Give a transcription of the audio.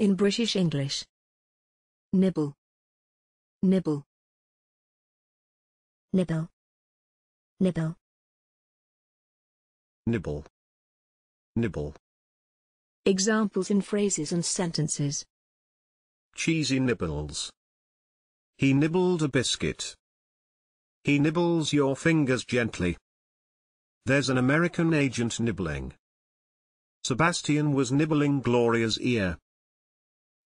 in British English. Nibble. Nibble. Nibble. Nibble. Nibble. Nibble. Examples in phrases and sentences. Cheesy nibbles. He nibbled a biscuit. He nibbles your fingers gently. There's an American agent nibbling. Sebastian was nibbling Gloria's ear.